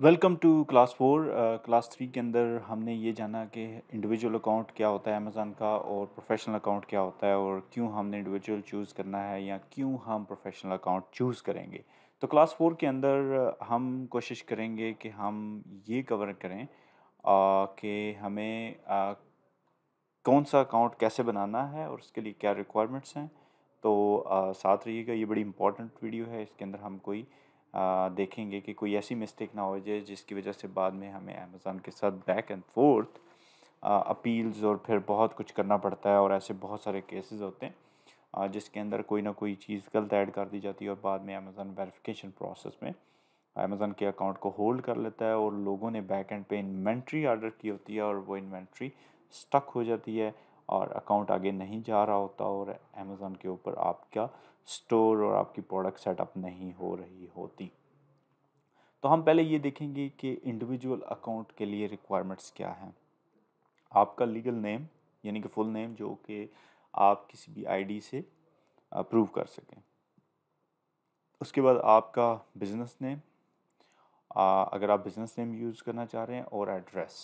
Welcome to class four class three के अंदर हमने ये जाना कि इंडिविजुअल अकाउंट क्या होता है अमेज़ान का और प्रोफेशनल अकाउंट क्या होता है और क्यों हमने इंडिविजुअल चूज़ करना है या क्यों हम प्रोफेशनल अकाउंट चूज़ करेंगे तो क्लास फोर के अंदर uh, हम कोशिश करेंगे कि हम ये कवर करें uh, कि हमें आ, uh, कौन सा अकाउंट कैसे बनाना है और उसके लिए क्या रिक्वायरमेंट्स हैं तो आ, साथ रहिएगा ये बड़ी इंपॉर्टेंट वीडियो है इसके अंदर हम कोई देखेंगे कि कोई ऐसी मिस्टेक ना हो जाए जिसकी वजह से बाद में हमें अमेज़ान के साथ बैक एंड फोर्थ अपील्स और फिर बहुत कुछ करना पड़ता है और ऐसे बहुत सारे केसेस होते हैं जिसके अंदर कोई ना कोई चीज़ गलत ऐड कर दी जाती है और बाद में अमेजान वेरिफिकेशन प्रोसेस में अमेज़ान के अकाउंट को होल्ड कर लेता है और लोगों ने बैक एंड पे इन्वेंट्री आर्डर की होती है और वो इन्वेंट्री स्टक हो जाती है और अकाउंट आगे नहीं जा रहा होता और अमेज़ोन के ऊपर आपका स्टोर और आपकी प्रोडक्ट सेटअप नहीं हो रही होती तो हम पहले ये देखेंगे कि इंडिविजुअल अकाउंट के लिए रिक्वायरमेंट्स क्या हैं आपका लीगल नेम यानी कि फुल नेम जो कि आप किसी भी आईडी से प्रूव कर सकें उसके बाद आपका बिजनेस नेम अगर आप बिजनेस नेम यूज़ करना चाह रहे हैं और address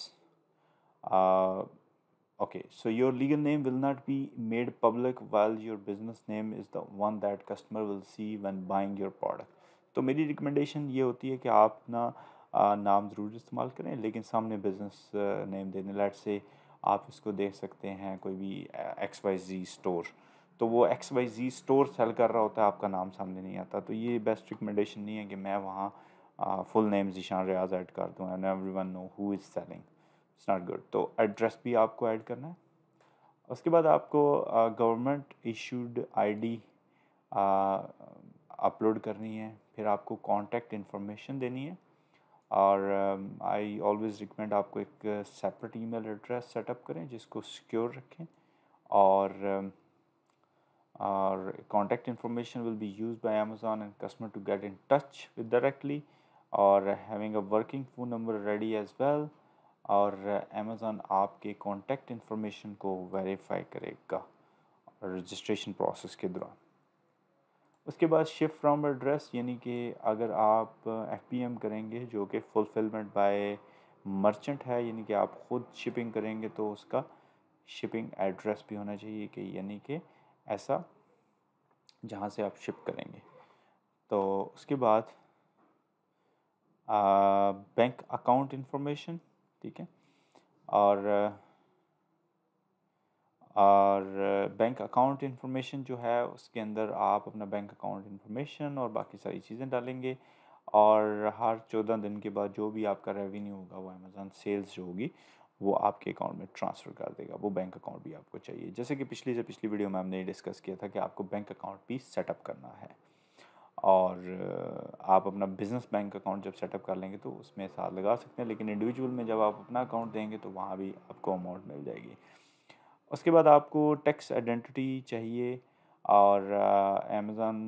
Okay, so your legal name will not be made public while your business name is the one that customer will see when buying your product. तो मेरी recommendation ये होती है कि आप अपना नाम ज़रूर इस्तेमाल करें लेकिन सामने बिज़नेस नेम देने लेट से आप इसको देख सकते हैं कोई भी एक्स वाई जी स्टोर तो वो X Y Z store sell कर रहा होता है आपका नाम सामने नहीं आता तो ये बेस्ट रिकमेंडेशन नहीं है कि मैं वहाँ full name Zeeshan Riyaz add कर दूँ and everyone know who is selling it's not good तो एड्रेस भी आपको ऐड करना है उसके बाद आपको गवर्नमेंट इशूड डी अपलोड करनी है फिर आपको कॉन्टैक्ट इन्फॉर्मेशन देनी है और आई ऑलवेज़ रिकमेंड आपको एक separate email address setup करें जिसको सिक्योर रखें और um, और contact information will be use by Amazon and customer to get in touch with directly और having a working phone number ready as well और Amazon आपके contact information को verify करेगा रजिस्ट्रेशन प्रोसेस के दौरान उसके बाद शिफ्ट फ्रॉम एड्रेस यानी कि अगर आप एफ करेंगे जो कि फुलफिलमेंट बाय मर्चेंट है यानी कि आप ख़ुद शिपिंग करेंगे तो उसका शिपिंग एड्रेस भी होना चाहिए कि यानी कि ऐसा जहाँ से आप शिप करेंगे तो उसके बाद बैंक अकाउंट इन्फॉर्मेशन ठीक है और और बैंक अकाउंट इन्फॉर्मेशन जो है उसके अंदर आप अपना बैंक अकाउंट इन्फॉर्मेशन और बाकी सारी चीज़ें डालेंगे और हर चौदह दिन के बाद जो भी आपका रेवेन्यू होगा वो अमेजन सेल्स जो होगी वो आपके अकाउंट में ट्रांसफ़र कर देगा वो बैंक अकाउंट भी आपको चाहिए जैसे कि पिछली से पिछली वीडियो में हमने डिस्कस किया था कि आपको बैंक अकाउंट भी सेटअप करना है और आप अपना बिज़नेस बैंक अकाउंट जब सेटअप कर लेंगे तो उसमें साथ लगा सकते हैं लेकिन इंडिविजुअल में जब आप अपना अकाउंट देंगे तो वहाँ भी आपको अमाउंट मिल जाएगी उसके बाद आपको टैक्स आइडेंटिटी चाहिए और अमेज़ान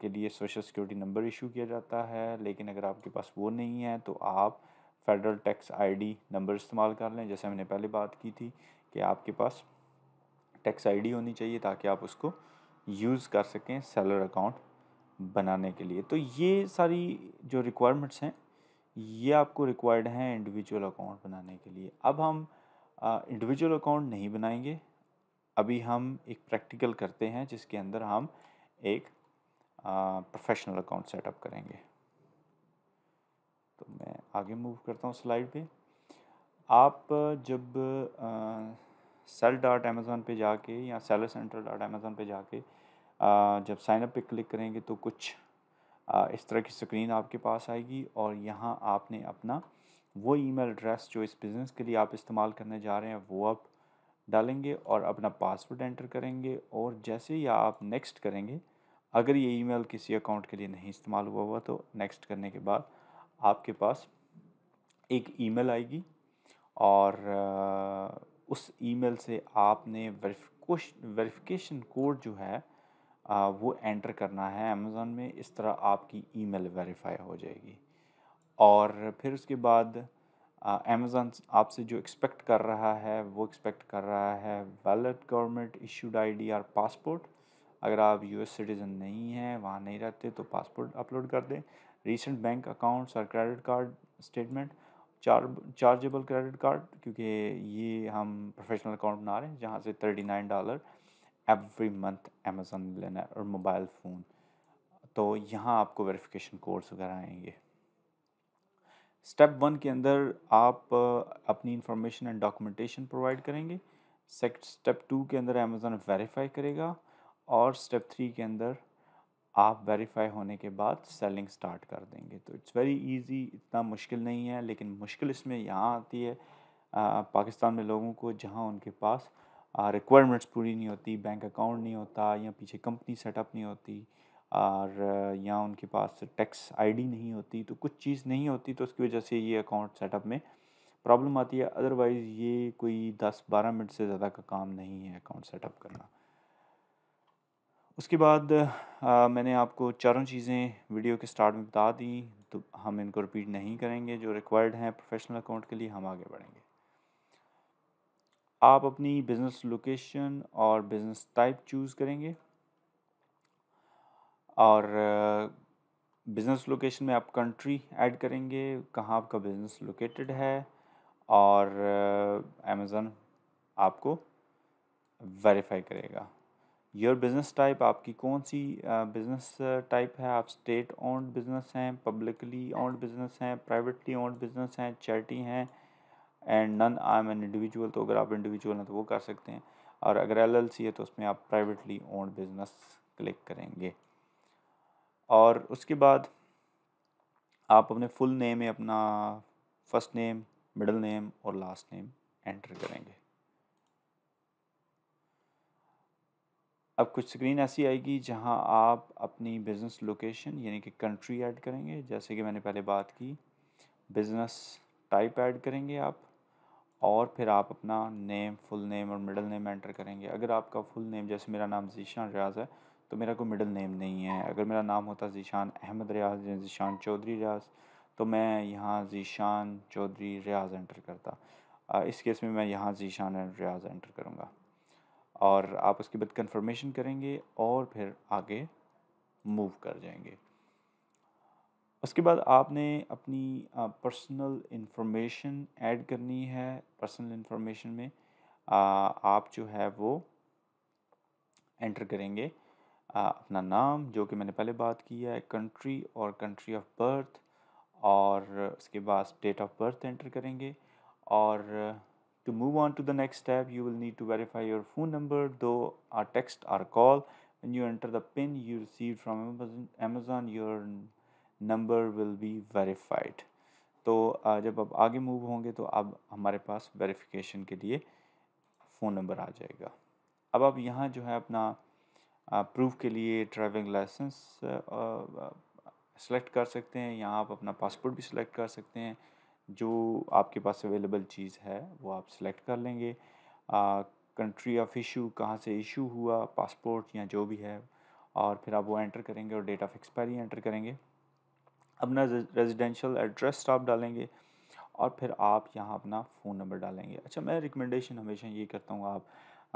के लिए सोशल सिक्योरिटी नंबर इशू किया जाता है लेकिन अगर आपके पास वो नहीं है तो आप फेडरल टैक्स आईडी नंबर इस्तेमाल कर लें जैसे मैंने पहले बात की थी कि आपके पास टैक्स आईडी होनी चाहिए ताकि आप उसको यूज़ कर सकें सेलर अकाउंट बनाने के लिए तो ये सारी जो रिक्वायरमेंट्स हैं ये आपको रिक्वायर्ड हैं इंडिविजुअल अकाउंट बनाने के लिए अब हम इंडिविजुअल अकाउंट नहीं बनाएंगे अभी हम एक प्रैक्टिकल करते हैं जिसके अंदर हम एक प्रोफेशनल अकाउंट सेटअप करेंगे तो मैं आगे मूव करता हूँ स्लाइड पे आप जब सेल डॉट अमेज़ोन पर जाके या सेलर सेंटर डॉट अमेज़ोन पर जाके जब साइन पे क्लिक करेंगे तो कुछ इस तरह की स्क्रीन आपके पास आएगी और यहाँ आपने अपना वो ईमेल एड्रेस जो इस बिज़नेस के लिए आप इस्तेमाल करने जा रहे हैं वो आप डालेंगे और अपना पासवर्ड एंटर करेंगे और जैसे ही आप नेक्स्ट करेंगे अगर ये ईमेल किसी अकाउंट के लिए नहीं इस्तेमाल हुआ हुआ तो नेक्स्ट करने के बाद आपके पास एक ईमेल आएगी और उस ईमेल से आपने वेरिफिकेशन कोड जो है वो एंटर करना है अमेज़ोन में इस तरह आपकी ईमेल वेरीफाई हो जाएगी और फिर उसके बाद अमेज़ोन आपसे जो एक्सपेक्ट कर रहा है वो एक्सपेक्ट कर रहा है वैलिड गवर्नमेंट इशूड आईडी और पासपोर्ट अगर आप यूएस सिटीज़न नहीं हैं वहाँ नहीं रहते तो पासपोर्ट अपलोड कर दें रिसेंट बैंक अकाउंट्स और क्रेडिट कार्ड स्टेटमेंट चार चार्जेबल क्रेडिट कार्ड क्योंकि ये हम प्रोफेशनल अकाउंट बना रहे हैं जहाँ से thirty nine dollar every month Amazon लेना और मोबाइल फ़ोन तो यहाँ आपको वेरिफिकेशन कोर्स वगैरह आएंगे स्टेप वन के अंदर आप uh, अपनी इंफॉर्मेशन एंड डॉक्यूमेंटेशन प्रोवाइड करेंगे स्टेप टू के अंदर अमेज़ोन वेरीफाई करेगा और स्टेप थ्री के अंदर आप वेरीफाई होने के बाद सेलिंग स्टार्ट कर देंगे तो इट्स वेरी इजी इतना मुश्किल नहीं है लेकिन मुश्किल इसमें यहाँ आती है आ, uh, पाकिस्तान में लोगों को जहाँ उनके पास रिक्वायरमेंट्स पूरी नहीं होती बैंक अकाउंट नहीं होता या पीछे कंपनी सेटअप नहीं होती और या उनके पास टैक्स आईडी नहीं होती तो कुछ चीज़ नहीं होती तो उसकी वजह से ये अकाउंट सेटअप में प्रॉब्लम आती है अदरवाइज़ ये कोई दस बारह मिनट से ज़्यादा का काम नहीं है अकाउंट सेटअप करना उसके बाद आ, मैंने आपको चारों चीज़ें वीडियो के स्टार्ट में बता दी तो हम इनको रिपीट नहीं करेंगे जो रिक्वायर्ड हैं प्रोफेशनल अकाउंट के लिए हम आगे बढ़ेंगे आप अपनी बिज़नेस लोकेशन और बिज़नेस टाइप चूज़ करेंगे और बिज़नेस लोकेशन में आप कंट्री ऐड करेंगे कहाँ आपका बिज़नेस लोकेटेड है और अमेज़न आपको वेरीफाई करेगा योर बिज़नेस टाइप आपकी कौन सी बिज़नेस टाइप है आप स्टेट ओन्ड बिज़नेस हैं पब्लिकली ओन्ड बिज़नेस हैं प्राइवेटली ओन्ड बिज़नेस हैं चैरिटी हैं and none I am an individual तो अगर आप इंडिविजुअल हैं तो वो कर सकते हैं और अगर एलएलसी है तो उसमें आप प्राइवेटली ओन्ड बिजनेस क्लिक करेंगे और उसके बाद आप अपने फुल नेम में अपना फर्स्ट नेम मिडल नेम और लास्ट नेम एंटर करेंगे अब कुछ स्क्रीन ऐसी आएगी जहां आप अपनी बिज़नेस लोकेशन यानी कि कंट्री ऐड करेंगे जैसे कि मैंने पहले बात की बिज़नेस टाइप ऐड करेंगे आप और फिर आप अपना नेम फुल नेम और मिडल नेम एंटर करेंगे अगर आपका फुल नेम जैसे मेरा नाम जीशान रियाज है तो मेरा कोई मिडल नेम नहीं है अगर मेरा नाम होता जीशान अहमद रियाज या जीशान चौधरी रियाज तो मैं यहाँ जीशान चौधरी रियाज एंटर करता इस केस में मैं यहाँ जीशान रियाज एंटर करूँगा और आप उसके बाद कन्फर्मेशन करेंगे और फिर आगे मूव कर जाएंगे उसके बाद आपने अपनी पर्सनल इंफॉर्मेशन ऐड करनी है पर्सनल इंफॉर्मेशन में आ, आप जो है वो एंटर करेंगे आ, अपना नाम जो कि मैंने पहले बात की है कंट्री और कंट्री ऑफ बर्थ और उसके बाद डेट ऑफ बर्थ एंटर करेंगे और to move on to the next step you will need to verify your phone number दो or text or call and you enter the pin you receive from Amazon your number will be verified तो जब आप आगे move होंगे तो अब हमारे पास verification के लिए फ़ोन नंबर आ जाएगा अब आप यहाँ जो है अपना प्रूफ के लिए ड्राइविंग लाइसेंस सेलेक्ट कर सकते हैं यहाँ आप अपना पासपोर्ट भी सिलेक्ट कर सकते हैं जो आपके पास अवेलेबल चीज़ है वो आप सिलेक्ट कर लेंगे कंट्री ऑफ इशू कहाँ से इशू हुआ पासपोर्ट या जो भी है और फिर आप वो एंटर करेंगे और डेट ऑफ एक्सपायरी एंटर करेंगे अपना रेजिडेंशियल एड्रेस आप डालेंगे और फिर आप यहाँ अपना फ़ोन नंबर डालेंगे अच्छा मैं रिकमेंडेशन हमेशा ये करता हूँ आप,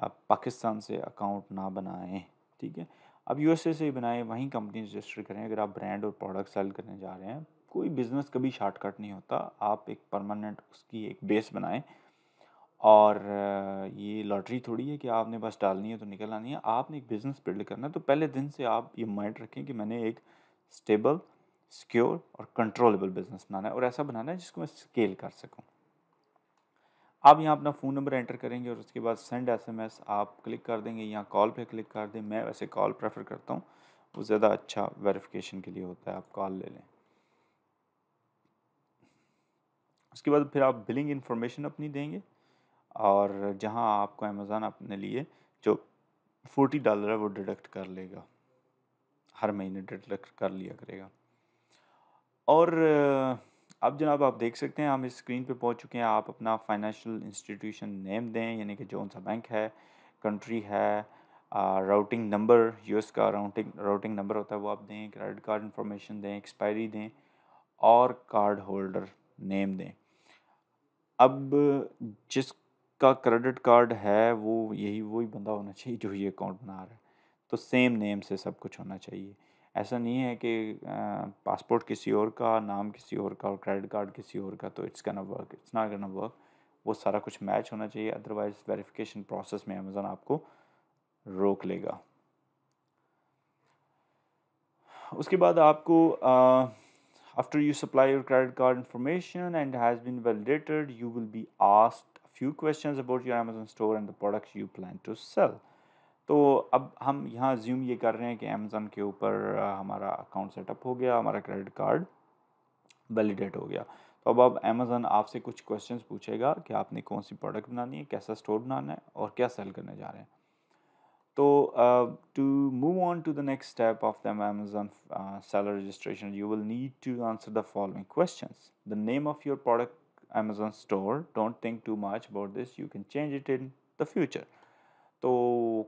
आप पाकिस्तान से अकाउंट ना बनाएं ठीक है अब यूएसए से ही बनाएं वहीं कंपनी रजिस्टर करें अगर आप ब्रांड और प्रोडक्ट सेल करने जा रहे हैं कोई बिज़नेस कभी शॉर्टकट नहीं होता आप एक परमानेंट उसकी एक बेस बनाएं और ये लॉटरी थोड़ी है कि आपने बस डालनी है तो निकल आनी है आपने एक बिज़नेस बिल्ड करना है तो पहले दिन से आप ये माइंड रखें कि मैंने एक स्टेबल सिक्योर और कंट्रोलेबल बिजनेस बनाना है और ऐसा बनाना है जिसको मैं स्केल कर सकूँ आप यहाँ अपना फ़ोन नंबर एंटर करेंगे और उसके बाद सेंड एसएमएस आप क्लिक कर देंगे यहाँ कॉल पे क्लिक कर दें मैं वैसे कॉल प्रेफर करता हूँ वो ज़्यादा अच्छा वेरिफिकेशन के लिए होता है आप कॉल ले लें उसके बाद फिर आप बिलिंग इन्फॉर्मेशन अपनी देंगे और जहाँ आपको अमेज़ान अपने लिए जो फोर्टी डॉलर है वो डिडक्ट कर लेगा हर महीने डिडक्ट कर लिया करेगा और अब जनाब आप देख सकते हैं हम इस स्क्रीन पे पहुंच चुके हैं आप अपना फाइनेंशियल इंस्टीट्यूशन नेम दें यानी कि जो सा बैंक है कंट्री है राउटिंग नंबर यूएस का राउटिंग राउटिंग नंबर होता है वो आप दें क्रेडिट कार्ड इंफॉर्मेशन दें एक्सपायरी दें और कार्ड होल्डर नेम दें अब जिसका क्रेडिट कार्ड है वो यही वही बंदा होना चाहिए जो ये अकाउंट बना रहा है तो सेम नेम से सब कुछ होना चाहिए ऐसा नहीं है कि पासपोर्ट किसी और का नाम किसी और का और क्रेडिट कार्ड किसी और का तो it's can work it's not can work वो सारा कुछ मैच होना चाहिए अदरवाइज वेरिफिकेशन प्रोसेस में अमेज़ोन आपको रोक लेगा उसके बाद आपको after you supply your credit card information and has been validated you will be asked few questions about your Amazon store and the products you plan to sell तो अब हम यहाँ ज्यूम ये कर रहे हैं कि अमेज़ोन के ऊपर हमारा अकाउंट सेटअप हो गया हमारा क्रेडिट कार्ड वैलिडेट हो गया तो अब अब अमेज़ोन आपसे कुछ क्वेश्चन पूछेगा कि आपने कौन सी प्रोडक्ट बनानी है कैसा स्टोर बनाना है और क्या सेल करने जा रहे हैं तो to move on to the next step of the Amazon seller registration you will need to answer the following question the name of your product Amazon store don't think too much about this you can change it in the future तो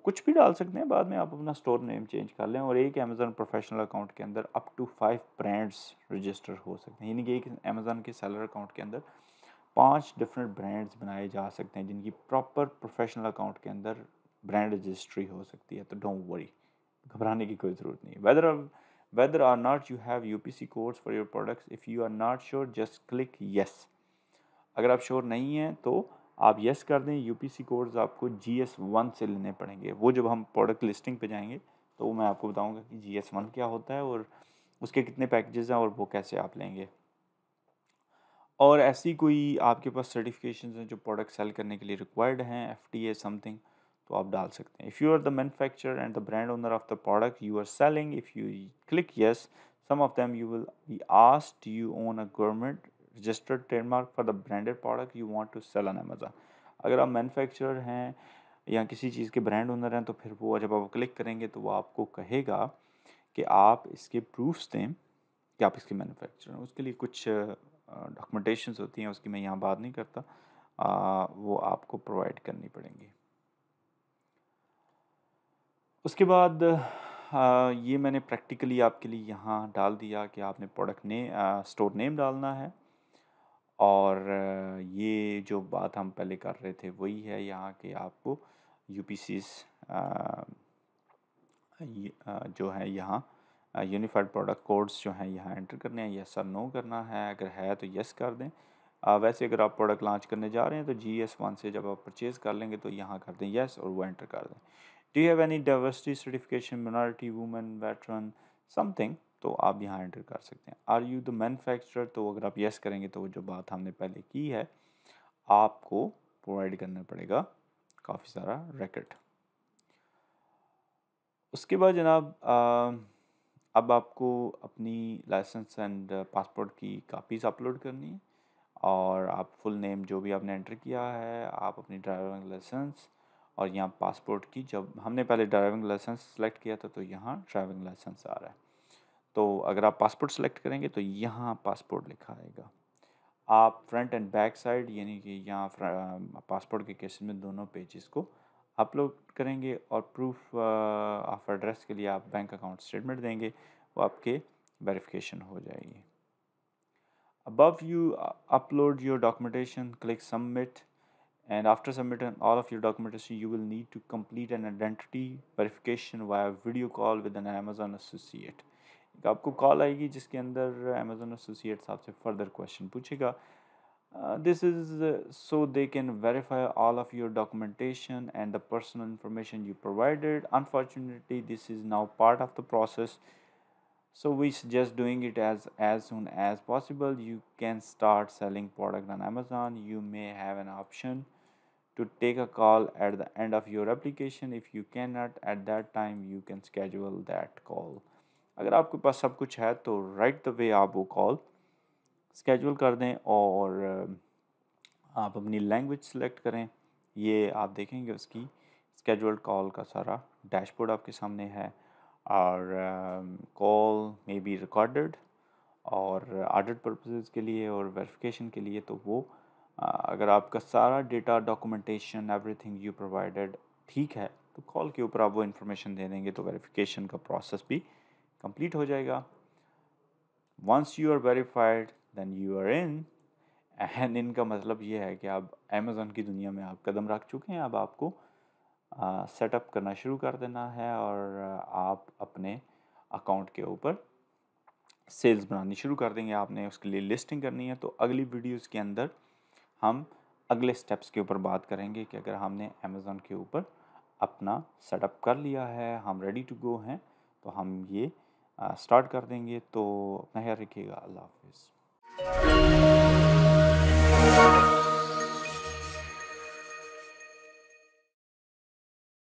कुछ भी डाल सकते हैं बाद में आप अपना स्टोर नेम चेंज कर लें और एक अमेज़न प्रोफेशनल अकाउंट के अंदर up to five brands register हो सकते हैं यानी कि एक अमेज़न के सेलर अकाउंट के अंदर पांच डिफरेंट ब्रांड्स बनाए जा सकते हैं जिनकी प्रॉपर प्रोफेशनल अकाउंट के अंदर ब्रांड रजिस्ट्री हो सकती है तो डोंट वरी घबराने की कोई ज़रूरत नहीं है whether whether or not you have U P C codes for your products if you are not sure just click yes अगर आप श्योर नहीं हैं तो आप यस कर दें यूपीसी कोर्स आपको जी एस वन से लेने पड़ेंगे वो जब हम प्रोडक्ट लिस्टिंग पे जाएंगे तो मैं आपको बताऊंगा कि जी एस वन क्या होता है और उसके कितने पैकेजेस हैं और वो कैसे आप लेंगे और ऐसी कोई आपके पास सर्टिफिकेशन हैं जो प्रोडक्ट सेल करने के लिए रिक्वायर्ड हैं एफ टी ए समथिंग तो आप डाल सकते हैं if you are the manufacture and the brand owner of the product you are selling if you click yes some of them you will be asked you own a government registered trademark for the branded product you want to sell on Amazon अगर आप manufacturer हैं या किसी चीज़ के brand owner हैं तो फिर वो जब आप क्लिक करेंगे तो वो आपको कहेगा कि आप इसके प्रूफ्स दें कि आप इसके मैनुफैक्चर हैं उसके लिए कुछ डॉक्यूमेंटेशंस होती हैं उसकी मैं यहाँ बात नहीं करता आ, वो आपको प्रोवाइड करनी पड़ेंगी उसके बाद आ, ये मैंने प्रैक्टिकली आपके लिए यहाँ डाल दिया कि आपने प्रोडक्ट ने स्टोर नेम डालना है और ये जो बात हम पहले कर रहे थे वही है यहाँ के आपको यू जो है यहाँ यूनिफाइड प्रोडक्ट कोड्स जो हैं यहाँ एंटर करने हैं यस सर नो करना है अगर है तो यस कर दें आ, वैसे अगर आप प्रोडक्ट लॉन्च करने जा रहे हैं तो जी एस वन से जब आप परचेज़ कर लेंगे तो यहाँ कर दें यस और वो एंटर कर दें do have any diversity certification minority women veteran something तो आप यहाँ एंटर कर सकते हैं आर यू द मैनुफैक्चरर तो अगर आप येस करेंगे तो वो जो बात हमने पहले की है आपको प्रोवाइड करना पड़ेगा काफ़ी सारा रैकेट उसके बाद जनाब अब आपको अपनी लाइसेंस एंड पासपोर्ट की कापीज़ अपलोड करनी है और आप फुल नेम जो भी आपने एंटर किया है आप अपनी ड्राइविंग लाइसेंस और यहाँ पासपोर्ट की जब हमने पहले ड्राइविंग लाइसेंस सेलेक्ट किया था तो यहाँ ड्राइविंग लाइसेंस आ रहा है तो अगर आप पासपोर्ट सेलेक्ट करेंगे तो यहाँ पासपोर्ट लिखा आएगा आप फ्रंट एंड बैक साइड यानी कि यहाँ पासपोर्ट के केस में दोनों पेजेस को अपलोड करेंगे और प्रूफ ऑफ एड्रेस के लिए आप बैंक अकाउंट स्टेटमेंट देंगे वो आपके वेरिफिकेशन हो जाएगी above you upload your documentation click submit and after submit all of your documentation you will need to complete an identity verification via video call with an Amazon associate एक आपको call आएगी जिसके अंदर Amazon associates आपसे further question पूछेगा uh, this is uh, so they can verify all of your documentation and the personal information you provided unfortunately this is now part of the process so we suggest doing it as as soon as possible you can start selling product on amazon you may have an option to take a call at the end of your application if you cannot at that time you can schedule that call अगर आपके पास सब कुछ है तो right the way आप वो call schedule कर दें और आप अपनी लैंग्वेज सेलेक्ट करें ये आप देखेंगे उसकी स्केजुअल्ड कॉल का सारा डैशबोर्ड आपके सामने है और कॉल मे बी रिकॉर्डेड और ऑडिट पर्पसेस के लिए और वेरिफिकेशन के लिए तो वो आ, अगर आपका सारा data documentation everything you provided ठीक है तो कॉल के ऊपर आप वो इन्फॉर्मेशन दे देंगे तो वेरिफिकेशन का प्रोसेस भी कंप्लीट हो जाएगा once you are verified then you are in and in का मतलब ये है कि आप अमेज़ोन की दुनिया में आप कदम रख चुके हैं अब आपको सेटअप करना शुरू कर देना है और आप अपने अकाउंट के ऊपर सेल्स बनानी शुरू कर देंगे आपने उसके लिए लिस्टिंग करनी है तो अगली वीडियोस के अंदर हम अगले स्टेप्स के ऊपर बात करेंगे कि अगर हमने अमेज़न के ऊपर अपना सेटअप कर लिया है हम रेडी टू गो हैं तो हम ये स्टार्ट कर देंगे तो ख्याल रखिएगा अल्लाह हाफिज़